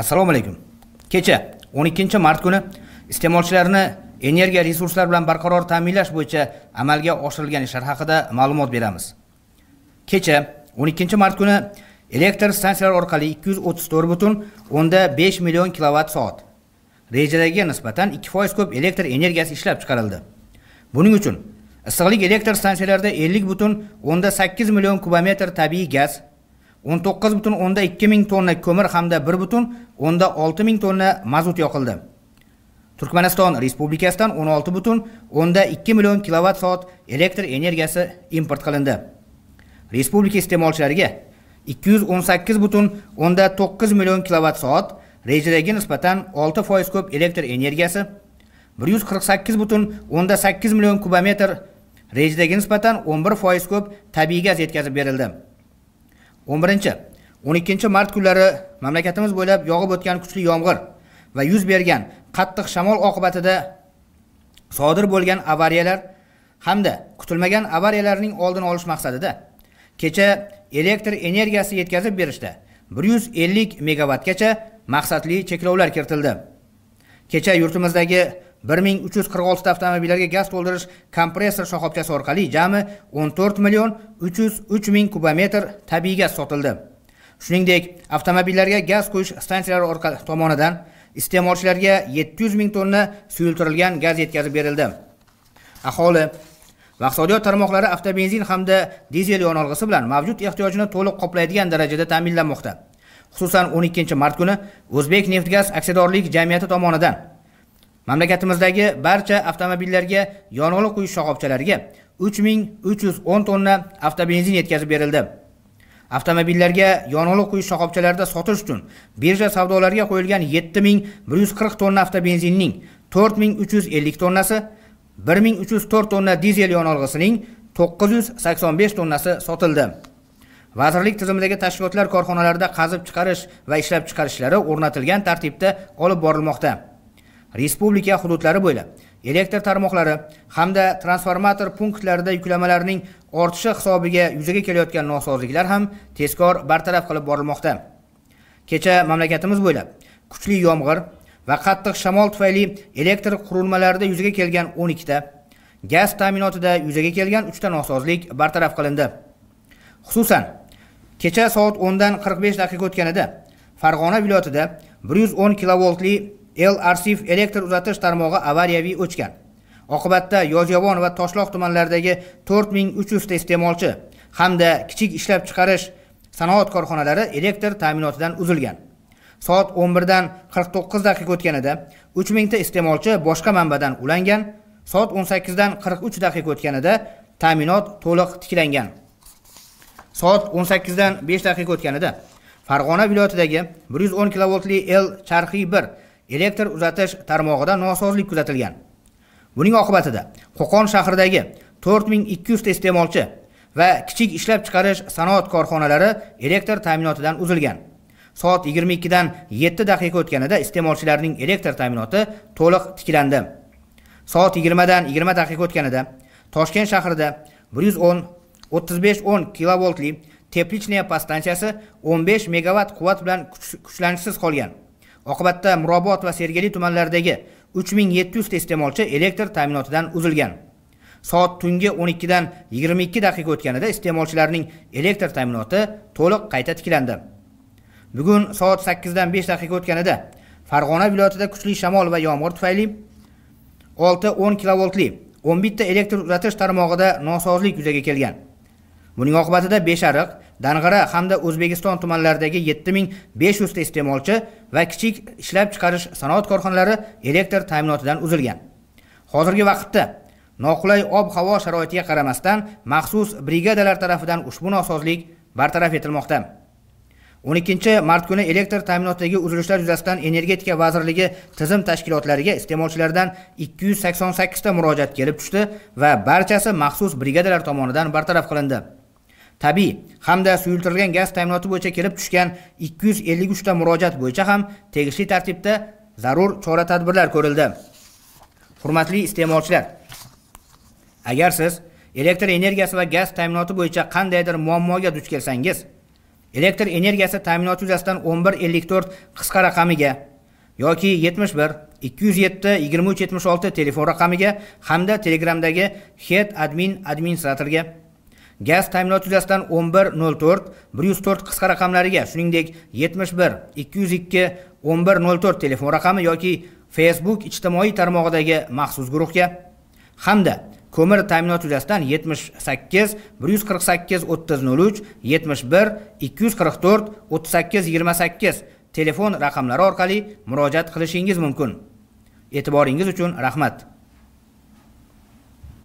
assalomu alaykum kecha 12 mart kuni iste'molchilarni energiya resurslari bilan barqaror ta'minlash bo'yicha amalga oshirilgan ishlar haqida ma'lumot beramiz kecha 12 mart kuni elektr stansiyalari orqali to'rt butun o'nda besh million kilovatt soat rejadagiga nisbatan 2% ko'p elektr energiyasi ishlab chiqarildi buning uchun issiqlik elektr stansiyalarida ellik butun o'nda sakkiz million kubometr tabiiy gaz o'n to'qqiz butun o'nda ikki ming tonna ko'mir hamda bir butun o'nda olti ming tonna mazut yoqildi turkmaniston respublikasidan o'n olti butun o'nda ikki million kilovatt soat elektr energiyasi import qilindi respublika iste'molchilariga ikki yuz o'n sakkiz butun o'nda to'qqiz million kilovatt soat rejadagi nisbatan olti foiz ko'p elektr energiyasi bir yuz qirq sakkiz butun o'nda sakkiz million kubometr rejadagi nisbatan o'n bir foiz ko'p tabiiy gaz yetkazib berildi 11 12 mart kunlari mamlakatimiz bo'ylab yog'ib o'tgan kuchli yomg'ir va yuz bergan qattiq shamol oqibatida sodir bo'lgan avariyalar hamda kutilmagan avariyalarning oldini olish maqsadida kecha elektr energiyasi yetkazib berishda 150 megavatgacha maqsadli cheklovlar kiritildi kecha yurtimizdagi 1346 ta avtomobillarga gaz to'ldirish kompressor shoxobchasi orqali jami 14 million 303 ming kubometr tabiiy gaz sotildi shuningdek avtomobillarga gaz quyish stansiyalari orqali tomonidan iste'molchilarga 700 ming tonna suyultirilgan gaz yetkazib berildi aholi va iqtisodiyot tarmoqlari avtobenzin hamda dizel yonilg'isi bilan mavjud ehtiyojini to'liq qoplaydigan darajada ta'minlanmoqda xususan 12 mart kuni o'zbek neft gaz aksiyadorlik jamiyati tomonidan mamlakatimizdagi barcha avtomobillarga yong'oq quyish shoxobchalariga 3310 tonna avtobenzin yetkazib berildi avtomobillarga yong'oq quyish shoxobchalarida sotish uchun birja savdolariga qo'yilgan 7140 tonna avtobenzinning 4350 tonnasi 1304 tonna dizel yonilg'isining 985 tonnasi sotildi vazirlik tizimidagi tashkilotlar korxonalarida qazib chiqarish va ishlab chiqarishlari o'rnatilgan tartibda olib borilmoqda respublika hududlari bo'ylab elektr tarmoqlari hamda transformator punktlarida yuklamalarning ortishi hisobiga yuzaga kelayotgan nosozliklar ham tezkor bartaraf qilib borilmoqda kecha mamlakatimiz bo'ylab kuchli yomg'ir va qattiq shamol tufayli elektr qurilmalarida yuzaga kelgan 12 ta, gaz ta'minotida yuzaga kelgan 3 ta nosozlik bartaraf qilindi xususan kecha soat 10 dan 45 daqiqa o'tganida farg'ona viloyatida 110 kilovoltli el arxiv elektr uzatish tarmog'i avariyaviy o'chgan oqibatda yozyovon va toshloq tumanlaridagi to'rt ming uch yuzta iste'molchi hamda kichik ishlab chiqarish sanoat korxonalari elektr ta'minotidan uzilgan soat o'n birdan qirq to'qqiz daqiqa o'tganida uch mingta iste'molchi boshqa manbadan ulangan soat o'n sakkizdan qirq uch daqiqa o'tganida ta'minot to'liq tiklangan soat o'n sakkizdan besh daqiqa o'tganida farg'ona viloyatidagi bir yuz o'n kilovoltli l charxiy bir elektr uzatish tarmog'ida nosozlik kuzatilgan buning oqibatida qo'qon shahridagi 4200 ta iste'molchi va kichik ishlab chiqarish sanoat korxonalari elektr ta'minotidan uzilgan soat 22 dan 7 daqiqa o'tganida iste'molchilarning elektr ta'minoti to'liq tiklandi soat 20 dan 20 daqiqa o'tganida toshkent shahrida 110 35-10 kilovoltli teplichnaya podstansiyasi 15 megavat quvvat bilan kuchlanishsiz qolgan oqibatda murobot va sergeli tumanlaridagi 3700 ta iste'molchi elektr ta'minotidan uzilgan soat tungi 12 dan 22 daqiqa o'tganida iste'molchilarning elektr ta'minoti to'liq qayta tiklandi bugun soat 8 dan 5 daqiqa o'tganida farg'ona viloyatida kuchli shamol va yomg'ir tufayli 6-10 kilovoltli 11 ta elektr uzatish tarmog'ida nosozlik yuzaga kelgan buning oqibatida ariq dang'ara hamda o'zbekiston tumanlaridagi 7500 ta iste'molchi va kichik ishlab chiqarish sanoat korxonalari elektr ta'minotidan uzilgan hozirgi vaqtda noqulay ob havo sharoitiga qaramasdan maxsus brigadalar tarafidan ushbu nosozlik bartaraf etilmoqda 12 mart kuni elektr ta'minotidagi uzilishlar yuzasidan energetika vazirligi tizim tashkilotlariga iste'molchilardan 288 ta murojaat kelib tushdi va barchasi maxsus brigadalar tomonidan bartaraf qilindi tabiiy hamda suyultirilgan gaz ta'minoti bo'yicha kelib tushgan 253 ta murojaat bo'yicha ham tegishli tartibda zarur chora-tadbirlar ko'rildi. Hurmatli iste'molchilar, agar siz elektr energiyasi va gaz ta'minoti bo'yicha qandaydir muammoga duch kelsangiz, elektr energiyasi ta'minoti yuzasidan 1154 qisqa raqamiga yoki 71 207 2376 telefon raqamiga hamda Telegramdagi head admin administratorga gaz ta'minoti yuzasidan 11.04 104 qisqa raqamlariga shuningdek 71 202 11.04 telefon raqami yoki facebook ijtimoiy tarmog'idagi maxsus guruhga hamda ko'mir ta'minoti yuzasidan 78 148 3003 71 244 38 28 telefon raqamlari orqali murojaat qilishingiz mumkin e'tiboringiz uchun rahmat